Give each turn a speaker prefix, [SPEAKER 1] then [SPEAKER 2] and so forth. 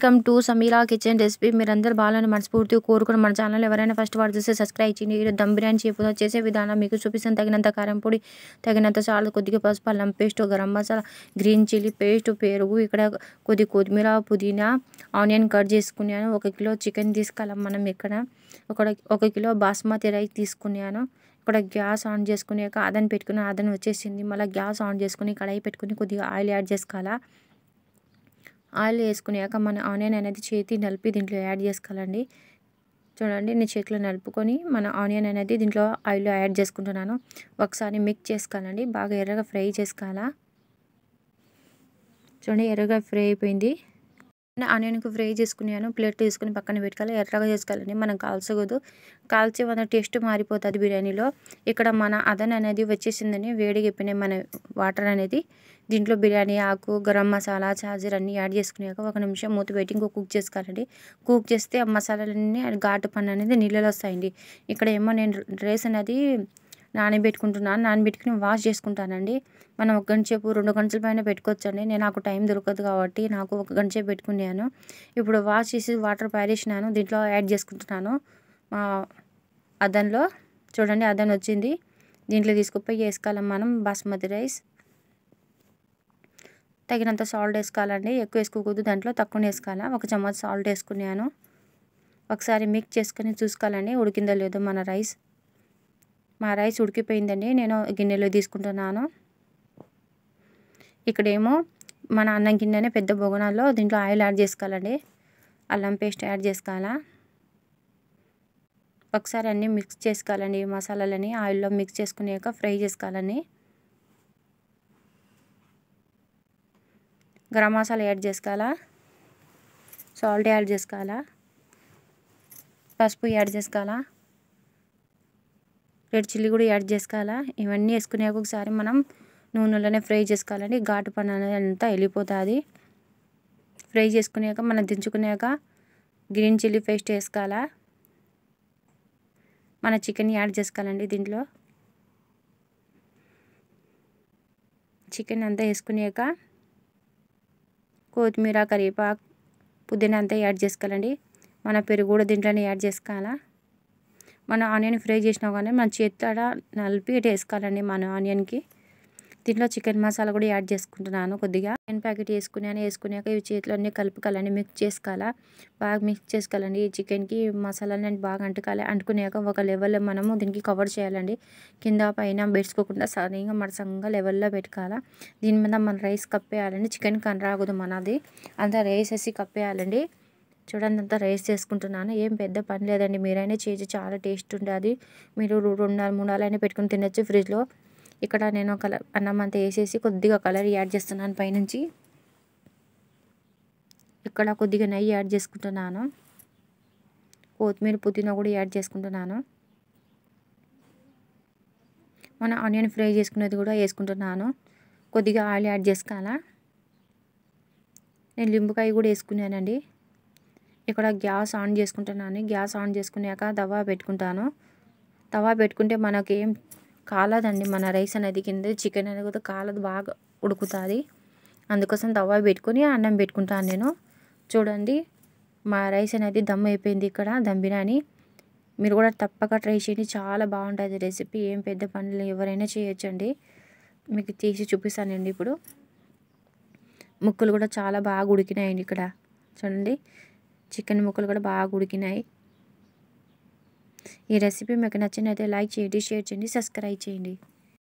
[SPEAKER 1] welcome to Sameera kitchen recipe మీరందరూ బాగానే మనస్ఫూర్తిగా కోరుకుని మన ఛానల్ ఎవరైనా ఫస్ట్ వాడు చూస్తే సబ్స్క్రైబ్ చేయండి ఈరోజు దమ్ బిర్యానీ చేపలు చేసే విధానం మీకు చూపిస్తాను తగినంత కారం పొడి తగినంత సాల్ట్ కొద్దిగా పసుపు అల్లం paste garam masala green chilli paste పెరుగు ఇక్కడ కొద్ది కొత్తిమీర పుదీనా ఆనియన్ కట్ చేసుకున్నాను ఒక కిలో చికెన్ తీసుకెళ్ళాం మనం ఇక్కడ ఒక ఒక కిలో బాస్మతి రైస్ తీసుకున్నాను ఇక్కడ గ్యాస్ ఆన్ చేసుకుని ఆదన్ పెట్టుకుని ఆదన్ వచ్చేసింది మళ్ళీ గ్యాస్ ఆన్ చేసుకుని కడాయి పెట్టుకుని కొద్దిగా ఆయిల్ యాడ్ చేసుకోవాలా ఆయిల్ వేసుకునేక మన ఆనియన్ అనేది చేతి నలిపి దీంట్లో యాడ్ చేసుకోవాలండి చూడండి నేను చేతిలో నలుపుకొని మన ఆనియన్ అనేది దీంట్లో ఆయిల్లో యాడ్ చేసుకుంటున్నాను ఒకసారి మిక్స్ చేసుకోవాలండి బాగా ఎర్రగా ఫ్రై చేసుకోవాలా చూడండి ఎర్రగా ఫ్రై అయిపోయింది ఆనియన్కి ఫ్రై చేసుకున్నాను ప్లేట్ తీసుకుని పక్కన పెట్టుకోవాలి ఎర్రగా చేసుకోవాలండి మనం కాల్చకూడదు కాల్చి మన టేస్ట్ మారిపోతుంది బిర్యానీలో ఇక్కడ మన అదన్ అనేది వచ్చేసిందని వేడిగా అయిపోయినాయి మన వాటర్ అనేది దీంట్లో బిర్యానీ ఆకు గరం మసాలా చార్జర్ అన్నీ యాడ్ చేసుకున్నాక ఒక నిమిషం మూత పెట్టి ఇంకో కుక్ చేసుకోవాలండి కుక్ చేస్తే ఆ మసాలాలన్నీ ఘాటు పన్ను అనేది నీళ్ళలో వస్తాయండి ఇక్కడ ఏమో నేను రైస్ అనేది నానబెట్టుకుంటున్నాను నానబెట్టుకుని వాష్ చేసుకుంటానండి మనం ఒక గంట సేపు రెండు గంటల పైన పెట్టుకోవచ్చండి నేను నాకు టైం దొరకదు కాబట్టి నాకు ఒక గంట సేపు పెట్టుకున్నాను ఇప్పుడు వాష్ చేసి వాటర్ పారేసినాను దీంట్లో యాడ్ చేసుకుంటున్నాను మా అదన్లో చూడండి అదన్ వచ్చింది దీంట్లో తీసుకుపోయి వేసుకోవాలి మనం బాస్మతి రైస్ తగినంత సాల్ట్ వేసుకోవాలండి ఎక్కువ వేసుకోకూడదు దాంట్లో తక్కువ వేసుకోవాలి ఒక చమ్మచ్ సాల్ట్ వేసుకున్నాను ఒకసారి మిక్స్ చేసుకుని చూసుకోవాలండి ఉడికిందో లేదో మన రైస్ మా రైస్ ఉడికిపోయిందండి నేను గిన్నెలో తీసుకుంటున్నాను ఇక్కడేమో మన అన్నం గిన్నెనే పెద్ద బొగనాల్లో దీంట్లో ఆయిల్ యాడ్ చేసుకోవాలండి అల్లం పేస్ట్ యాడ్ చేసుకోవాలా ఒకసారి అన్నీ మిక్స్ చేసుకోవాలండి మసాలాలని ఆయిల్లో మిక్స్ చేసుకునేక ఫ్రై చేసుకోవాలని గరం మసాలా యాడ్ చేసుకోవాలా సాల్ట్ యాడ్ చేసుకోవాలా పసుపు యాడ్ చేసుకోవాలా రెడ్ చిల్లీ కూడా యాడ్ చేసుకోవాలా ఇవన్నీ వేసుకునే ఒకసారి మనం నూనెలోనే ఫ్రై చేసుకోవాలండి ఘాటు పని అనేది అంతా వెళ్ళిపోతుంది ఫ్రై చేసుకునేక మనం దించుకునేక గ్రీన్ చిల్లీ పేస్ట్ వేసుకోవాలా మన చికెన్ యాడ్ చేసుకోవాలండి దీంట్లో చికెన్ అంతా వేసుకునేక కొత్తిమీర కరివేపాకు పుదీనా అంతా యాడ్ చేసుకోవాలండి మన పెరుగు కూడా దీంట్లోనే యాడ్ చేసుకోవాలా మనం ఆనియన్ ఫ్రై చేసినా కానీ మన ఎత్తడ నలిపి వేసుకోవాలండి మనం ఆనియన్కి దీంట్లో చికెన్ మసాలా కూడా యాడ్ చేసుకుంటున్నాను కొద్దిగా చికెన్ ప్యాకెట్ వేసుకున్నాను వేసుకున్నాక ఇవి చేతిలో అన్నీ కలుపుకోవాలండి మిక్స్ చేసుకోవాలా బాగా మిక్స్ చేసుకోవాలండి ఈ చికెన్కి మసాలాని బాగా అంటుకోవాలి అంటుకున్నాక ఒక లెవెల్లో మనము దీనికి కవర్ చేయాలండి కింద పైన బెడ్చుకోకుండా సరిగా మరసంగా లెవెల్లో పెట్టుకోవాలా దీని మీద మన రైస్ కప్పేయాలండి చికెన్ కనరాగదు మనది అంతా రైస్ వేసి కప్పేయాలండి చూడండి అంతా రైస్ చేసుకుంటున్నాను ఏం పెద్ద పని లేదండి మీరైనా చేసి చాలా టేస్ట్ ఉండేది మీరు రెండు నాలుగు మూడు నాలుగు పెట్టుకుని తినచ్చు ఫ్రిడ్జ్లో ఇక్కడ నేను కలర్ అన్నం అంతా వేసేసి కొద్దిగా కలర్ యాడ్ చేస్తున్నాను పైనుంచి ఇక్కడ కొద్దిగా నెయ్యి యాడ్ చేసుకుంటున్నాను కొత్తిమీర పుదీనా కూడా యాడ్ చేసుకుంటున్నాను మన ఆనియన్ ఫ్రై చేసుకునేది కూడా వేసుకుంటున్నాను కొద్దిగా ఆయిల్ యాడ్ చేసుకోవాలా నేను లింబుకాయ కూడా వేసుకున్నానండి ఇక్కడ గ్యాస్ ఆన్ చేసుకుంటున్నాను గ్యాస్ ఆన్ చేసుకున్నాక తవా పెట్టుకుంటాను తవా పెట్టుకుంటే మనకి ఏం కాలదండి మన రైస్ అనేది కింద చికెన్ అనేది కూడా కాలదు బాగా ఉడుకుతుంది అందుకోసం తవా పెట్టుకుని అన్నం పెట్టుకుంటాను నేను చూడండి మా రైస్ అనేది దమ్ అయిపోయింది ఇక్కడ దమ్ బిర్యానీ మీరు కూడా తప్పక ట్రై చేయండి చాలా బాగుంటుంది రెసిపీ ఏం పెద్ద పనులు ఎవరైనా చేయొచ్చండి మీకు తీసి చూపిస్తానండి ఇప్పుడు ముక్కలు కూడా చాలా బాగా ఉడికినాయండి ఇక్కడ చూడండి చికెన్ ముక్కలు కూడా బాగా ఉడికినాయి ఈ రెసిపీ మీకు నచ్చినైతే లైక్ చేయండి షేర్ చేయండి సబ్స్క్రైబ్ చేయండి